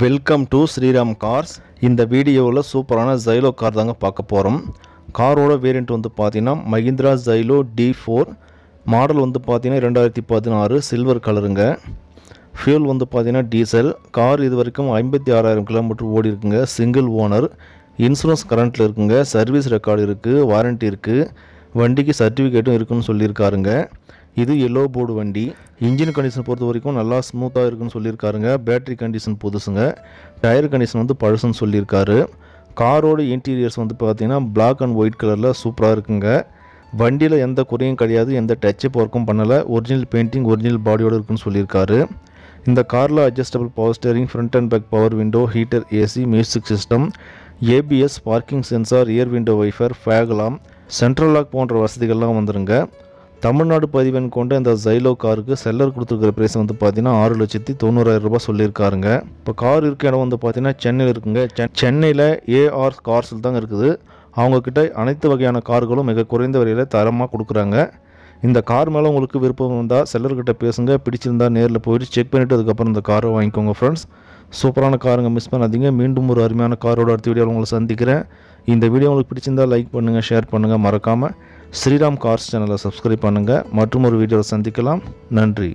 welcome to Sriram cars இந்த வீடியோவில் சூப்பரான ஜைலோ கார் தாங்க பார்க்க போகிறோம் காரோட வேரியண்ட் வந்து பார்த்தீங்கன்னா Mahindra Xylo D four model வந்து பார்த்தீங்கன்னா ரெண்டாயிரத்தி பதினாறு சில்வர் கலருங்க ஃபியூல் வந்து பார்த்தீங்கன்னா டீசல் கார் இது வரைக்கும் ஐம்பத்தி ஆறாயிரம் கிலோமீட்டர் ஓடி இருக்குங்க சிங்கிள் ஓனர் இன்சூரன்ஸ் கரண்ட்டில் இருக்குங்க சர்வீஸ் ரெக்கார்டு இருக்குது வாரண்ட்டி இருக்குது வண்டிக்கு சர்டிஃபிகேட்டும் இருக்குன்னு சொல்லியிருக்காருங்க இது எல்லோ போர்டு வண்டி இன்ஜின் கண்டிஷன் பொறுத்த வரைக்கும் நல்லா ஸ்மூத்தாக இருக்குன்னு சொல்லியிருக்காருங்க பேட்ரி கண்டிஷன் புதுசுங்க டயர் கண்டிஷன் வந்து பழசுன்னு சொல்லியிருக்காரு காரோட இன்டீரியர்ஸ் வந்து பார்த்திங்கன்னா பிளாக் அண்ட் ஒயிட் கலரில் சூப்பராக இருக்குங்க வண்டியில் எந்த குறையும் கிடையாது எந்த டச்சப் ஒர்க்கும் பண்ணலை ஒரிஜினல் பெயிண்டிங் ஒரிஜினல் பாடியோடு இருக்குன்னு சொல்லியிருக்காரு இந்த காரில் adjustable power steering front and back power window heater AC music system ABS parking sensor rear window wiper ஃபேக்லாம் சென்ட்ரல் லாக் போன்ற வசதிகள்லாம் வந்துருங்க தமிழ்நாடு பதிவெண் கொண்ட இந்த ஜைலோ காருக்கு செல்லர் கொடுத்துருக்கிற ப்ரைஸ் வந்து பார்த்தீங்கன்னா ஆறு லட்சத்தி தொண்ணூறாயிரம் ரூபாய் சொல்லியிருக்காருங்க இப்போ கார் இருக்க இடம் வந்து பார்த்தீங்கன்னா சென்னையில் இருக்குங்க சென்னையில் ஏஆர் கார்ஸில் தாங்க இருக்குது அவங்கக்கிட்ட அனைத்து வகையான கார்களும் மிக குறைந்த வரையில் தரமாக கொடுக்குறாங்க இந்த கார் மேலே உங்களுக்கு விருப்பம் இருந்தால் செல்லர்கிட்ட பேசுங்க பிடிச்சிருந்தா நேரில் போயிட்டு செக் பண்ணிவிட்டு அதுக்கப்புறம் இந்த காரை வாங்கிக்கோங்க ஃப்ரெண்ட்ஸ் சூப்பரான காருங்க மிஸ் பண்ணாதீங்க மீண்டும் ஒரு அருமையான காரோட அடுத்த வீடியோவில் உங்களை சந்திக்கிறேன் இந்த வீடியோ உங்களுக்கு பிடிச்சிருந்தால் லைக் பண்ணுங்கள் ஷேர் பண்ணுங்கள் மறக்காமல் ஸ்ரீராம் கார்ஸ் சேனலை சப்ஸ்கிரைப் பண்ணுங்கள் மற்றும் ஒரு வீடியோவில் சந்திக்கலாம் நன்றி